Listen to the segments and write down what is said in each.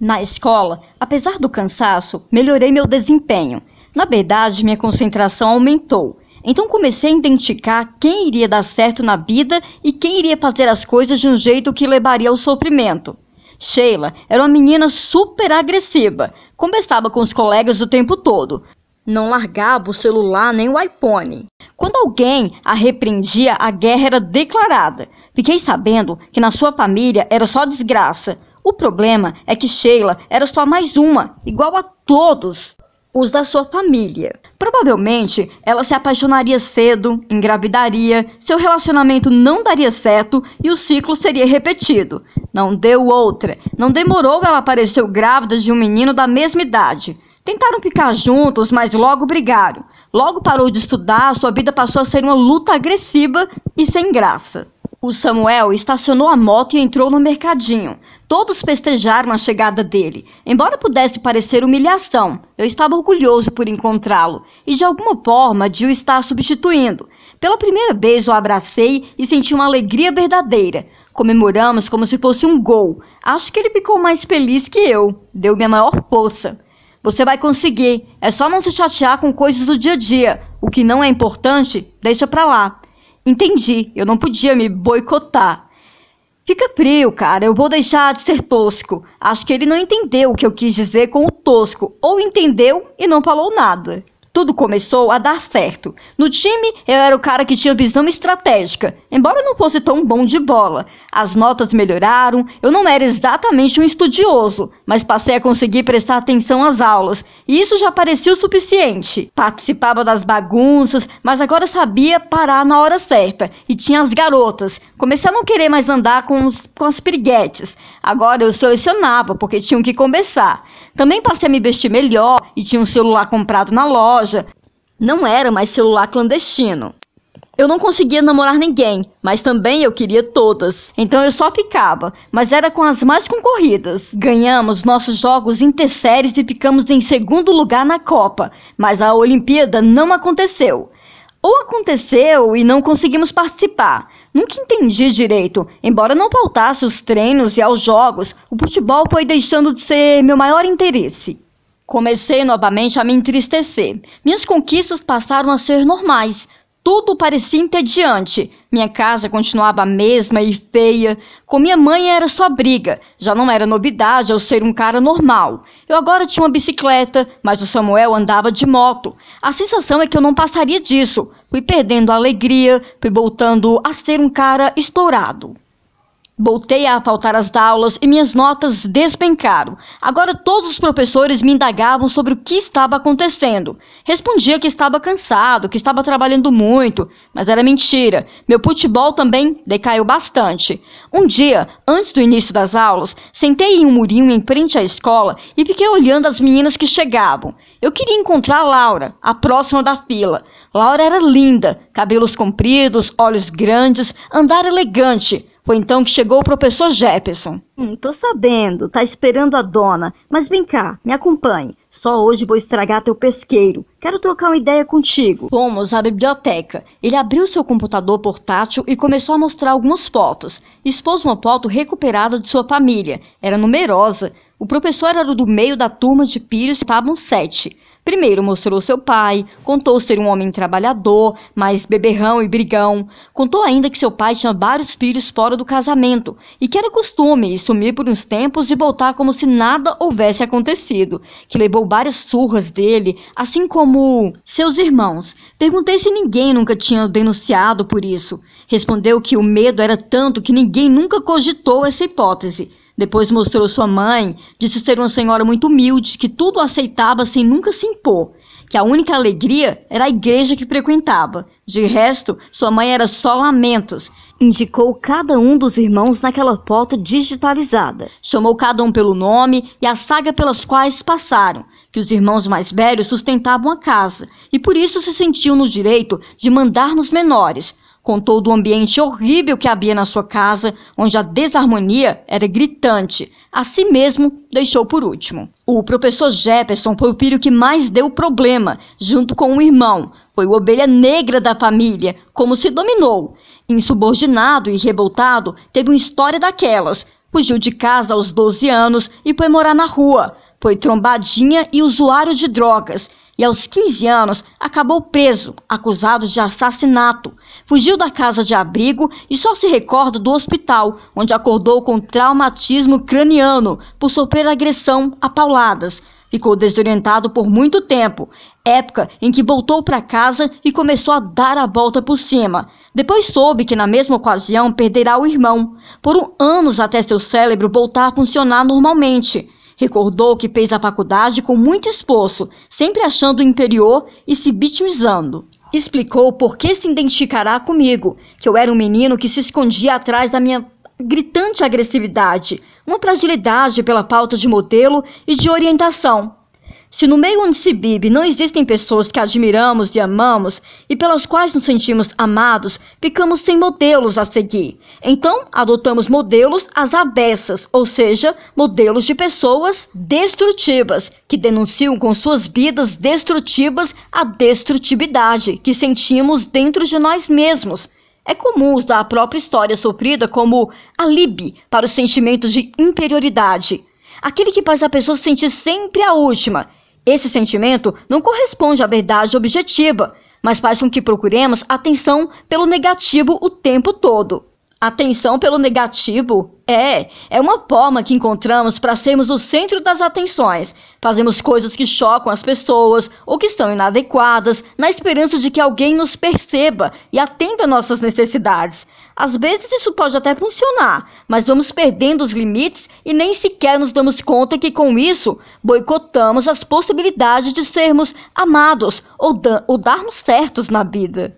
Na escola, apesar do cansaço, melhorei meu desempenho. Na verdade, minha concentração aumentou. Então comecei a identificar quem iria dar certo na vida e quem iria fazer as coisas de um jeito que levaria ao sofrimento. Sheila era uma menina super agressiva. Conversava com os colegas o tempo todo. Não largava o celular nem o iPhone. Quando alguém a repreendia, a guerra era declarada. Fiquei sabendo que na sua família era só desgraça. O problema é que Sheila era só mais uma, igual a todos os da sua família. Provavelmente ela se apaixonaria cedo, engravidaria, seu relacionamento não daria certo e o ciclo seria repetido. Não deu outra. Não demorou ela apareceu grávida de um menino da mesma idade. Tentaram ficar juntos, mas logo brigaram. Logo parou de estudar, sua vida passou a ser uma luta agressiva e sem graça. O Samuel estacionou a moto e entrou no mercadinho. Todos festejaram a chegada dele. Embora pudesse parecer humilhação, eu estava orgulhoso por encontrá-lo e de alguma forma de o estar substituindo. Pela primeira vez o abracei e senti uma alegria verdadeira. Comemoramos como se fosse um gol. Acho que ele ficou mais feliz que eu. Deu-me a maior força. Você vai conseguir. É só não se chatear com coisas do dia a dia. O que não é importante, deixa pra lá. Entendi, eu não podia me boicotar. Fica frio, cara. Eu vou deixar de ser tosco. Acho que ele não entendeu o que eu quis dizer com o tosco, ou entendeu e não falou nada. Tudo começou a dar certo. No time, eu era o cara que tinha visão estratégica, embora não fosse tão bom de bola. As notas melhoraram, eu não era exatamente um estudioso, mas passei a conseguir prestar atenção às aulas e isso já parecia o suficiente. Participava das bagunças, mas agora sabia parar na hora certa. E tinha as garotas. Comecei a não querer mais andar com, os, com as piriguetes. Agora eu selecionava, porque tinham que conversar. Também passei a me vestir melhor e tinha um celular comprado na loja. Não era mais celular clandestino. Eu não conseguia namorar ninguém, mas também eu queria todas. Então eu só picava, mas era com as mais concorridas. Ganhamos nossos jogos interséries e ficamos em segundo lugar na Copa, mas a Olimpíada não aconteceu. Ou aconteceu e não conseguimos participar. Nunca entendi direito. Embora não pautasse os treinos e aos jogos, o futebol foi deixando de ser meu maior interesse. Comecei novamente a me entristecer. Minhas conquistas passaram a ser normais. Tudo parecia entediante. Minha casa continuava a mesma e feia. Com minha mãe era só briga. Já não era novidade eu ser um cara normal. Eu agora tinha uma bicicleta, mas o Samuel andava de moto. A sensação é que eu não passaria disso. Fui perdendo a alegria, fui voltando a ser um cara estourado. Voltei a faltar às aulas e minhas notas despencaram. Agora todos os professores me indagavam sobre o que estava acontecendo. Respondia que estava cansado, que estava trabalhando muito, mas era mentira. Meu futebol também decaiu bastante. Um dia, antes do início das aulas, sentei em um murinho em frente à escola e fiquei olhando as meninas que chegavam. Eu queria encontrar Laura, a próxima da fila. Laura era linda, cabelos compridos, olhos grandes, andar elegante. Foi então que chegou o professor Jefferson. Hum, tô sabendo, tá esperando a dona. Mas vem cá, me acompanhe. Só hoje vou estragar teu pesqueiro. Quero trocar uma ideia contigo. Fomos à biblioteca. Ele abriu seu computador portátil e começou a mostrar algumas fotos. Expôs uma foto recuperada de sua família. Era numerosa. O professor era do meio da turma de Pires, estavam sete. Primeiro mostrou seu pai, contou ser um homem trabalhador, mas beberrão e brigão. Contou ainda que seu pai tinha vários filhos fora do casamento e que era costume sumir por uns tempos e voltar como se nada houvesse acontecido, que levou várias surras dele, assim como seus irmãos. Perguntei se ninguém nunca tinha denunciado por isso. Respondeu que o medo era tanto que ninguém nunca cogitou essa hipótese. Depois mostrou sua mãe, disse ser uma senhora muito humilde, que tudo aceitava sem nunca se impor, que a única alegria era a igreja que frequentava. De resto, sua mãe era só lamentos. Indicou cada um dos irmãos naquela porta digitalizada. Chamou cada um pelo nome e a saga pelas quais passaram, que os irmãos mais velhos sustentavam a casa e por isso se sentiam no direito de mandar nos menores Contou do ambiente horrível que havia na sua casa, onde a desarmonia era gritante. Assim mesmo, deixou por último. O professor Jefferson foi o filho que mais deu problema, junto com o irmão. Foi o ovelha negra da família, como se dominou. Insubordinado e revoltado, teve uma história daquelas. Fugiu de casa aos 12 anos e foi morar na rua. Foi trombadinha e usuário de drogas e, aos 15 anos, acabou preso, acusado de assassinato. Fugiu da casa de abrigo e só se recorda do hospital, onde acordou com traumatismo craniano por sofrer agressão a pauladas. Ficou desorientado por muito tempo, época em que voltou para casa e começou a dar a volta por cima. Depois soube que na mesma ocasião perderá o irmão. Foram anos até seu cérebro voltar a funcionar normalmente. Recordou que fez a faculdade com muito esforço, sempre achando inferior e se vitimizando. Explicou por que se identificará comigo, que eu era um menino que se escondia atrás da minha gritante agressividade, uma fragilidade pela falta de modelo e de orientação. Se no meio onde se vive não existem pessoas que admiramos e amamos e pelas quais nos sentimos amados, ficamos sem modelos a seguir. Então, adotamos modelos às avessas, ou seja, modelos de pessoas destrutivas, que denunciam com suas vidas destrutivas a destrutividade que sentimos dentro de nós mesmos. É comum usar a própria história sofrida como alibi para os sentimentos de inferioridade aquele que faz a pessoa se sentir sempre a última. Esse sentimento não corresponde à verdade objetiva, mas faz com que procuremos atenção pelo negativo o tempo todo. Atenção pelo negativo? É, é uma forma que encontramos para sermos o centro das atenções. Fazemos coisas que chocam as pessoas ou que são inadequadas, na esperança de que alguém nos perceba e atenda nossas necessidades. Às vezes isso pode até funcionar, mas vamos perdendo os limites e nem sequer nos damos conta que com isso boicotamos as possibilidades de sermos amados ou, da ou darmos certos na vida.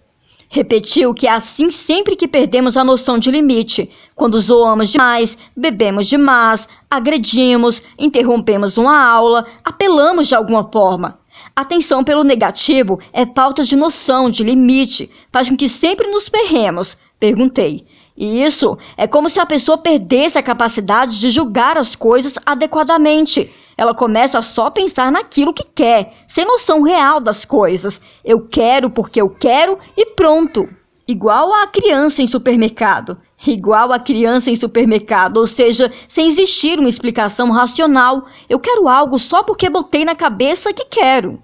Repetiu que é assim sempre que perdemos a noção de limite, quando zoamos demais, bebemos demais, agredimos, interrompemos uma aula, apelamos de alguma forma. Atenção pelo negativo é falta de noção, de limite, faz com que sempre nos ferremos, Perguntei. E isso é como se a pessoa perdesse a capacidade de julgar as coisas adequadamente. Ela começa a só pensar naquilo que quer, sem noção real das coisas. Eu quero porque eu quero e pronto. Igual a criança em supermercado. Igual a criança em supermercado, ou seja, sem existir uma explicação racional. Eu quero algo só porque botei na cabeça que quero.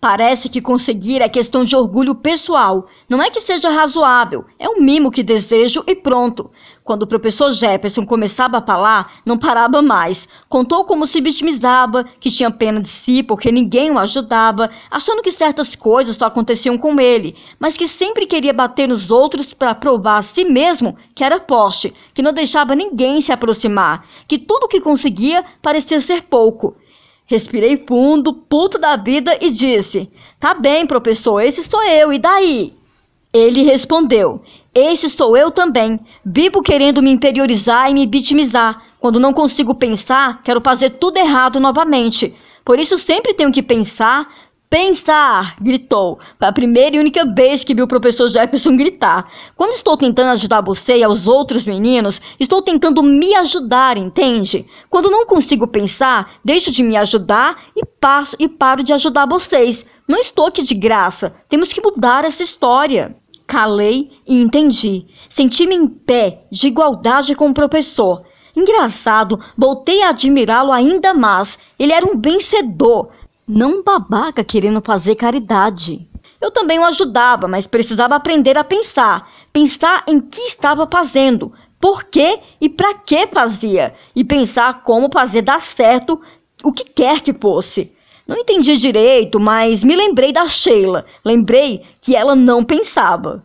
Parece que conseguir é questão de orgulho pessoal. Não é que seja razoável, é um mimo que desejo e pronto. Quando o professor Jefferson começava a falar, não parava mais. Contou como se vitimizava, que tinha pena de si porque ninguém o ajudava, achando que certas coisas só aconteciam com ele, mas que sempre queria bater nos outros para provar a si mesmo que era forte, que não deixava ninguém se aproximar, que tudo o que conseguia parecia ser pouco. Respirei fundo, puto da vida, e disse: Tá bem, professor, esse sou eu, e daí? Ele respondeu: Esse sou eu também. Vivo querendo me interiorizar e me vitimizar. Quando não consigo pensar, quero fazer tudo errado novamente. Por isso sempre tenho que pensar, Pensar! gritou. Foi a primeira e única vez que vi o professor Jefferson gritar. Quando estou tentando ajudar você e aos outros meninos, estou tentando me ajudar, entende? Quando não consigo pensar, deixo de me ajudar e passo e paro de ajudar vocês. Não estou aqui de graça. Temos que mudar essa história. Calei e entendi. Senti-me em pé, de igualdade com o professor. Engraçado, voltei a admirá-lo ainda mais. Ele era um vencedor. Não babaca querendo fazer caridade. Eu também o ajudava, mas precisava aprender a pensar. Pensar em que estava fazendo, por que e para que fazia. E pensar como fazer dar certo o que quer que fosse. Não entendi direito, mas me lembrei da Sheila. Lembrei que ela não pensava.